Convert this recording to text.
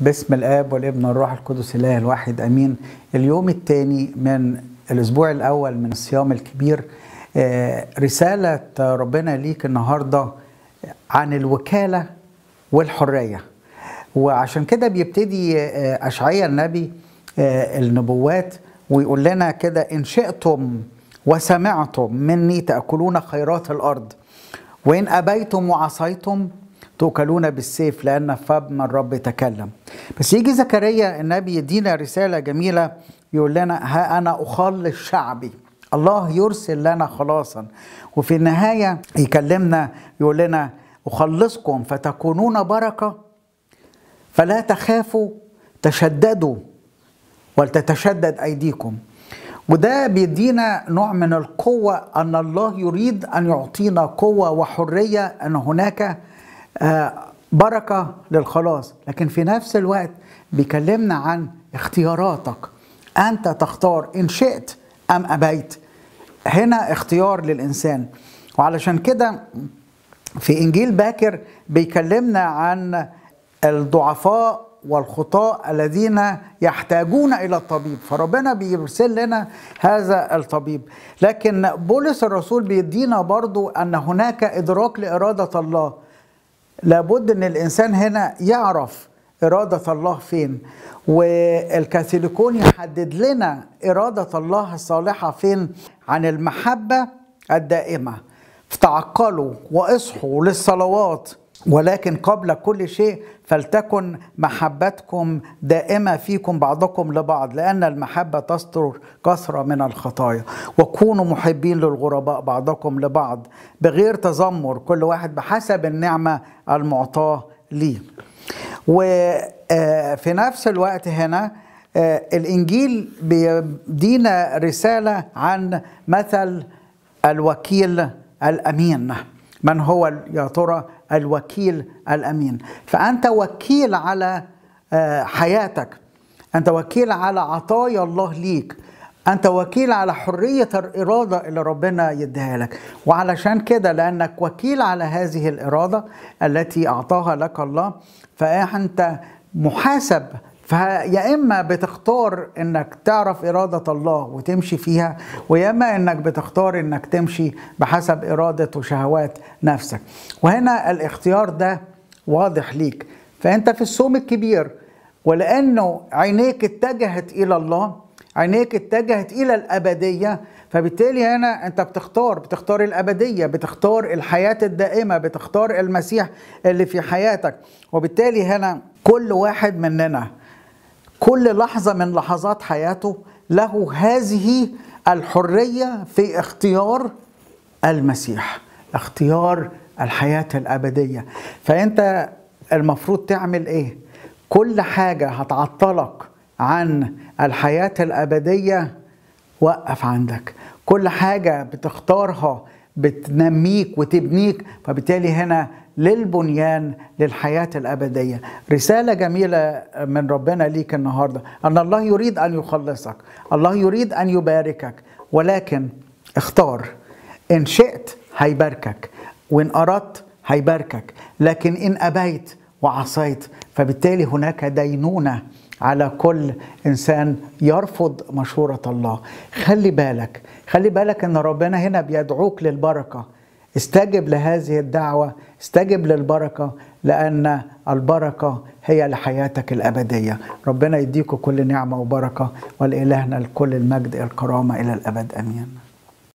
باسم الاب والابن والروح القدس الاله الواحد امين اليوم الثاني من الاسبوع الاول من الصيام الكبير آه، رساله ربنا ليك النهارده آه، عن الوكاله والحريه وعشان كده بيبتدي آه، اشعيا النبي النبوات ويقول لنا كده ان شئتم وسمعتم مني تاكلون خيرات الارض وان ابيتم وعصيتم توكلون بالسيف لأن فم الرب تكلم بس يجي زكريا النبي يدينا رسالة جميلة يقول لنا ها أنا أخلص شعبي الله يرسل لنا خلاصا وفي النهاية يكلمنا يقول لنا أخلصكم فتكونون بركة فلا تخافوا تشددوا ولتتشدد أيديكم وده بيدينا نوع من القوة أن الله يريد أن يعطينا قوة وحرية أن هناك آه، بركة للخلاص لكن في نفس الوقت بيكلمنا عن اختياراتك أنت تختار إن شئت أم أبيت هنا اختيار للإنسان وعلشان كده في إنجيل باكر بيكلمنا عن الضعفاء والخطاء الذين يحتاجون الى الطبيب فربنا بيرسل لنا هذا الطبيب لكن بولس الرسول بيدينا برضو ان هناك ادراك لاراده الله لابد ان الانسان هنا يعرف اراده الله فين والكاثوليكون يحدد لنا اراده الله الصالحه فين عن المحبه الدائمه فتعقلوا واصحوا للصلوات ولكن قبل كل شيء فلتكن محبتكم دائمه فيكم بعضكم لبعض لان المحبه تستر كثره من الخطايا وكونوا محبين للغرباء بعضكم لبعض بغير تذمر كل واحد بحسب النعمه المعطاه ليه وفي آه، نفس الوقت هنا آه، الانجيل بيدينا رساله عن مثل الوكيل الامين من هو يا ترى الوكيل الامين فانت وكيل على آه، حياتك انت وكيل على عطايا الله ليك انت وكيل على حريه الاراده اللي ربنا يديها لك وعلشان كده لانك وكيل على هذه الاراده التي اعطاها لك الله فانت محاسب فيا اما بتختار انك تعرف اراده الله وتمشي فيها ويا اما انك بتختار انك تمشي بحسب اراده وشهوات نفسك وهنا الاختيار ده واضح ليك فانت في الصوم الكبير ولانه عينيك اتجهت الى الله عينيك اتجهت الى الابديه فبالتالي هنا انت بتختار بتختار الابديه بتختار الحياه الدائمه بتختار المسيح اللي في حياتك وبالتالي هنا كل واحد مننا كل لحظة من لحظات حياته له هذه الحرية في اختيار المسيح اختيار الحياة الأبدية فأنت المفروض تعمل إيه؟ كل حاجة هتعطلك عن الحياة الأبدية وقف عندك كل حاجة بتختارها بتنميك وتبنيك فبالتالي هنا للبنيان للحياة الأبدية رسالة جميلة من ربنا ليك النهاردة أن الله يريد أن يخلصك الله يريد أن يباركك ولكن اختار إن شئت هيباركك وإن أردت هيباركك لكن إن أبيت وعصيت فبالتالي هناك دينونه على كل انسان يرفض مشوره الله خلي بالك خلي بالك ان ربنا هنا بيدعوك للبركه استجب لهذه الدعوه استجب للبركه لان البركه هي لحياتك الابديه ربنا يديكم كل نعمه وبركه والالهنا الكل المجد الكرامه الى الابد امين